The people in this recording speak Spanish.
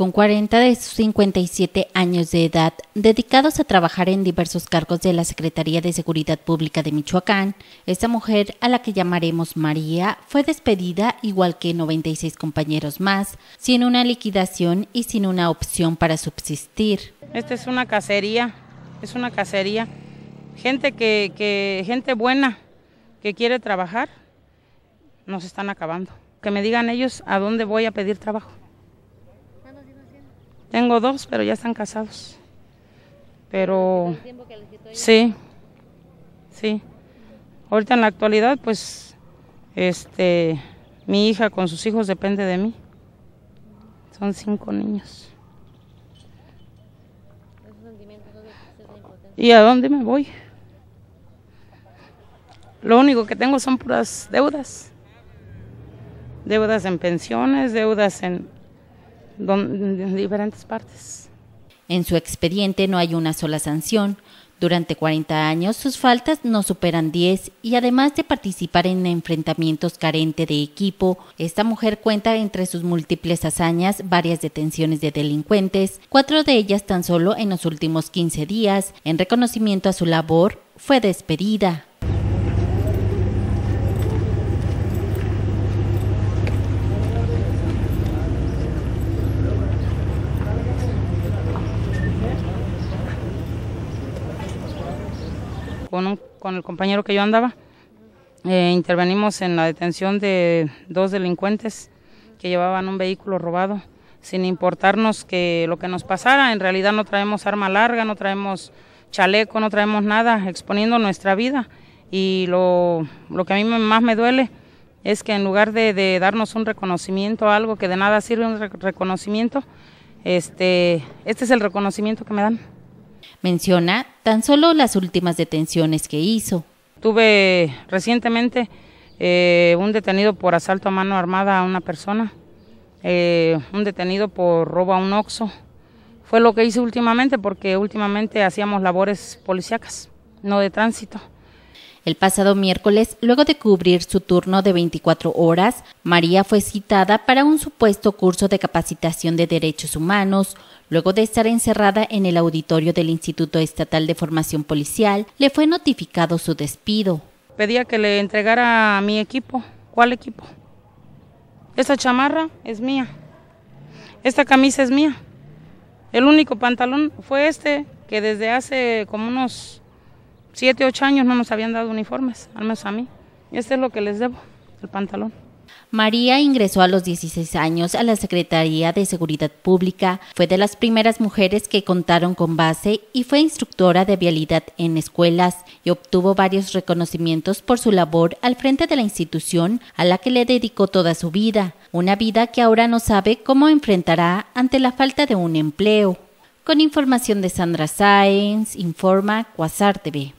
con 40 de sus 57 años de edad dedicados a trabajar en diversos cargos de la Secretaría de Seguridad Pública de Michoacán, esta mujer, a la que llamaremos María, fue despedida igual que 96 compañeros más, sin una liquidación y sin una opción para subsistir. Esta es una cacería, es una cacería. Gente que, que gente buena que quiere trabajar, nos están acabando. Que me digan ellos a dónde voy a pedir trabajo. Tengo dos, pero ya están casados. Pero... sí, sí. Ahorita en la actualidad, pues, este, mi hija con sus hijos depende de mí. Son cinco niños. ¿Y a dónde me voy? Lo único que tengo son puras deudas. Deudas en pensiones, deudas en en diferentes partes. En su expediente no hay una sola sanción. Durante 40 años sus faltas no superan 10 y además de participar en enfrentamientos carente de equipo, esta mujer cuenta entre sus múltiples hazañas varias detenciones de delincuentes, cuatro de ellas tan solo en los últimos 15 días. En reconocimiento a su labor, fue despedida. con, el compañero que yo andaba. Eh, intervenimos en la detención de dos delincuentes que llevaban un vehículo robado, sin importarnos que lo que nos pasara. En realidad no traemos arma larga, no traemos chaleco, no traemos nada, exponiendo nuestra vida. Y lo, que a mí más me duele es que en lugar de, darnos un reconocimiento, algo que de nada sirve un reconocimiento, este, este es el reconocimiento que me dan. Menciona tan solo las últimas detenciones que hizo. Tuve recientemente eh, un detenido por asalto a mano armada a una persona, eh, un detenido por robo a un oxo. Fue lo que hice últimamente porque últimamente hacíamos labores policíacas, no de tránsito. El pasado miércoles, luego de cubrir su turno de 24 horas, María fue citada para un supuesto curso de capacitación de derechos humanos. Luego de estar encerrada en el auditorio del Instituto Estatal de Formación Policial, le fue notificado su despido. Pedía que le entregara a mi equipo. ¿Cuál equipo? Esta chamarra es mía. Esta camisa es mía. El único pantalón fue este que desde hace como unos siete, ocho años no nos habían dado uniformes, al menos a mí. Este es lo que les debo, el pantalón. María ingresó a los 16 años a la Secretaría de Seguridad Pública, fue de las primeras mujeres que contaron con base y fue instructora de vialidad en escuelas y obtuvo varios reconocimientos por su labor al frente de la institución a la que le dedicó toda su vida, una vida que ahora no sabe cómo enfrentará ante la falta de un empleo. Con información de Sandra Sáenz, informa Cuasar TV.